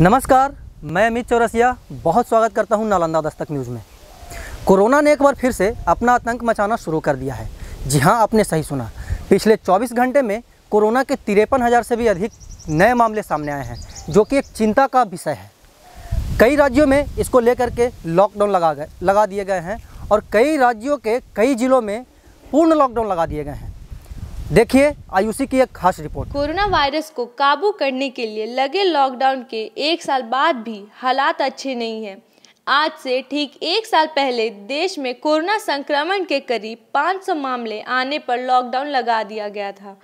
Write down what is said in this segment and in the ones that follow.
नमस्कार मैं अमित चौरसिया बहुत स्वागत करता हूं नालंदा दस्तक न्यूज़ में कोरोना ने एक बार फिर से अपना आतंक मचाना शुरू कर दिया है जी हां आपने सही सुना पिछले 24 घंटे में कोरोना के तिरपन हज़ार से भी अधिक नए मामले सामने आए हैं जो कि एक चिंता का विषय है कई राज्यों में इसको लेकर के लॉकडाउन लगा गए लगा दिए गए हैं और कई राज्यों के कई ज़िलों में पूर्ण लॉकडाउन लगा दिए गए हैं देखिए आयुषी की एक खास रिपोर्ट कोरोना वायरस को काबू करने के लिए लगे लॉकडाउन के एक साल बाद भी हालात अच्छे नहीं है आज से ठीक एक साल पहले देश में कोरोना संक्रमण के करीब 500 मामले आने पर लॉकडाउन लगा दिया गया था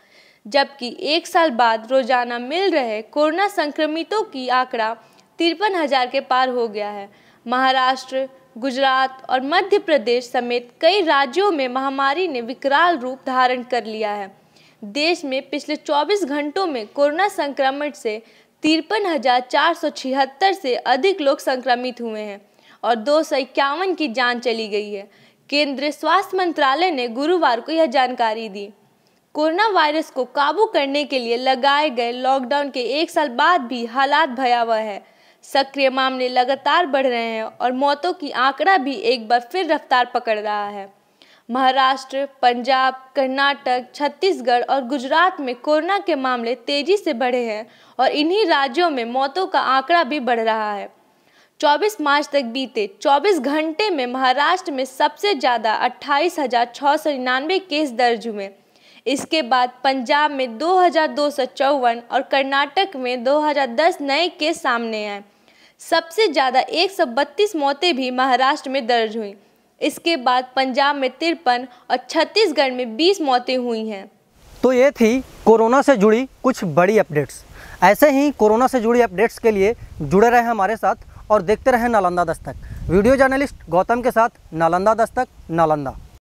जबकि एक साल बाद रोजाना मिल रहे कोरोना संक्रमितों की आंकड़ा तिरपन हजार के पार हो गया है महाराष्ट्र गुजरात और मध्य प्रदेश समेत कई राज्यों में महामारी ने विकराल रूप धारण कर लिया है देश में पिछले 24 घंटों में कोरोना संक्रमण से तिरपन से अधिक लोग संक्रमित हुए हैं और दो की जान चली गई है केंद्रीय स्वास्थ्य मंत्रालय ने गुरुवार को यह जानकारी दी कोरोना वायरस को काबू करने के लिए लगाए गए लॉकडाउन के एक साल बाद भी हालात भयावह है सक्रिय मामले लगातार बढ़ रहे हैं और मौतों की आंकड़ा भी एक बार फिर रफ्तार पकड़ रहा है महाराष्ट्र पंजाब कर्नाटक छत्तीसगढ़ और गुजरात में कोरोना के मामले तेजी से बढ़े हैं और इन्हीं राज्यों में मौतों का आंकड़ा भी बढ़ रहा है 24 मार्च तक बीते 24 घंटे में महाराष्ट्र में सबसे ज़्यादा अट्ठाईस केस दर्ज हुए इसके बाद पंजाब में दो और कर्नाटक में 2010 नए केस सामने आए सबसे ज़्यादा एक मौतें भी महाराष्ट्र में दर्ज हुई इसके बाद पंजाब में तिरपन और छत्तीसगढ़ में 20 मौतें हुई हैं तो ये थी कोरोना से जुड़ी कुछ बड़ी अपडेट्स ऐसे ही कोरोना से जुड़ी अपडेट्स के लिए जुड़े रहे हमारे साथ और देखते रहें नालंदा दस्तक वीडियो जर्नलिस्ट गौतम के साथ नालंदा दस्तक नालंदा